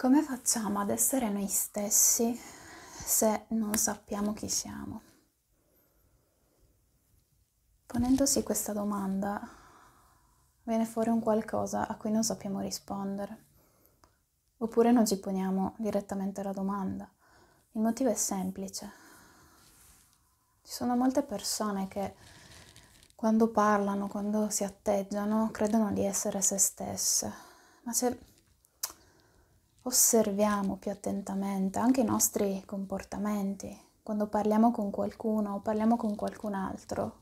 Come facciamo ad essere noi stessi se non sappiamo chi siamo? Ponendosi questa domanda viene fuori un qualcosa a cui non sappiamo rispondere, oppure non ci poniamo direttamente la domanda. Il motivo è semplice. Ci sono molte persone che quando parlano, quando si atteggiano, credono di essere se stesse, ma c'è osserviamo più attentamente anche i nostri comportamenti. Quando parliamo con qualcuno o parliamo con qualcun altro,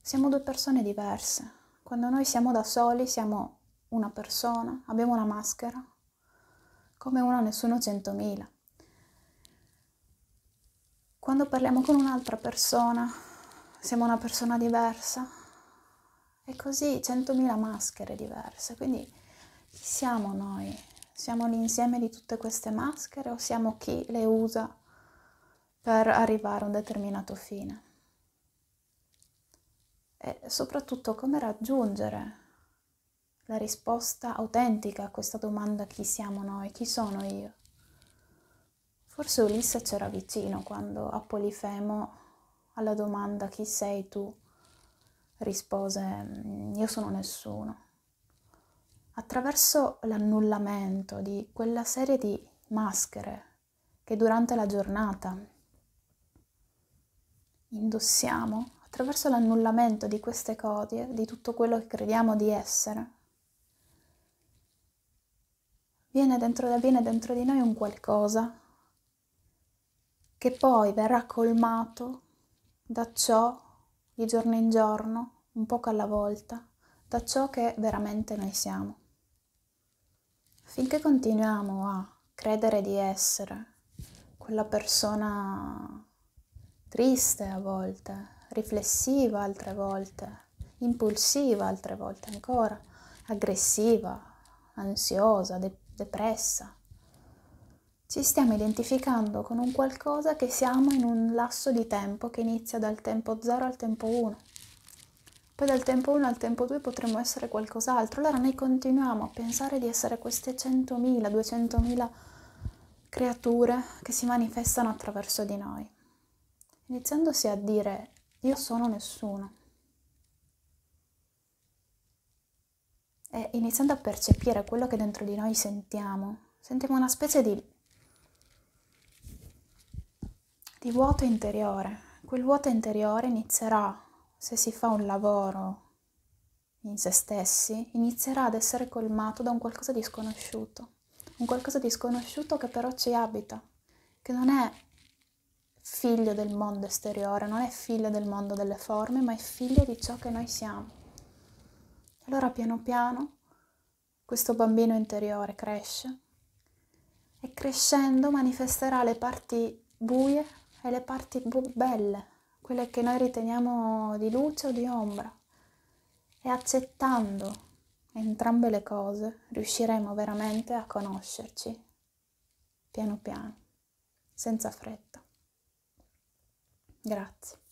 siamo due persone diverse. Quando noi siamo da soli siamo una persona, abbiamo una maschera, come una nessuno centomila. Quando parliamo con un'altra persona siamo una persona diversa e così centomila maschere diverse. Quindi chi siamo noi? Siamo l'insieme di tutte queste maschere o siamo chi le usa per arrivare a un determinato fine? E soprattutto come raggiungere la risposta autentica a questa domanda chi siamo noi, chi sono io? Forse Ulisse c'era vicino quando a Polifemo alla domanda chi sei tu rispose io sono nessuno attraverso l'annullamento di quella serie di maschere che durante la giornata indossiamo, attraverso l'annullamento di queste codie, di tutto quello che crediamo di essere, viene dentro, viene dentro di noi un qualcosa che poi verrà colmato da ciò di giorno in giorno, un poco alla volta, da ciò che veramente noi siamo. Finché continuiamo a credere di essere quella persona triste a volte, riflessiva altre volte, impulsiva altre volte ancora, aggressiva, ansiosa, de- depressa. Ci stiamo identificando con un qualcosa che siamo in un lasso di tempo che inizia dal tempo 0 al tempo 1 poi dal tempo 1 al tempo 2 potremmo essere qualcos'altro, allora noi continuiamo a pensare di essere queste 100.000, 200.000 creature che si manifestano attraverso di noi, iniziandosi a dire io sono nessuno. E iniziando a percepire quello che dentro di noi sentiamo, sentiamo una specie di, di vuoto interiore. Quel vuoto interiore inizierà a se si fa un lavoro in se stessi, inizierà ad essere colmato da un qualcosa di sconosciuto, un qualcosa di sconosciuto che però ci abita, che non è figlio del mondo esteriore, non è figlio del mondo delle forme, ma è figlio di ciò che noi siamo. Allora piano piano questo bambino interiore cresce e crescendo manifesterà le parti buie e le parti bu- belle quelle che noi riteniamo di luce o di ombra. E accettando entrambe le cose riusciremo veramente a conoscerci piano piano, senza fretta. Grazie.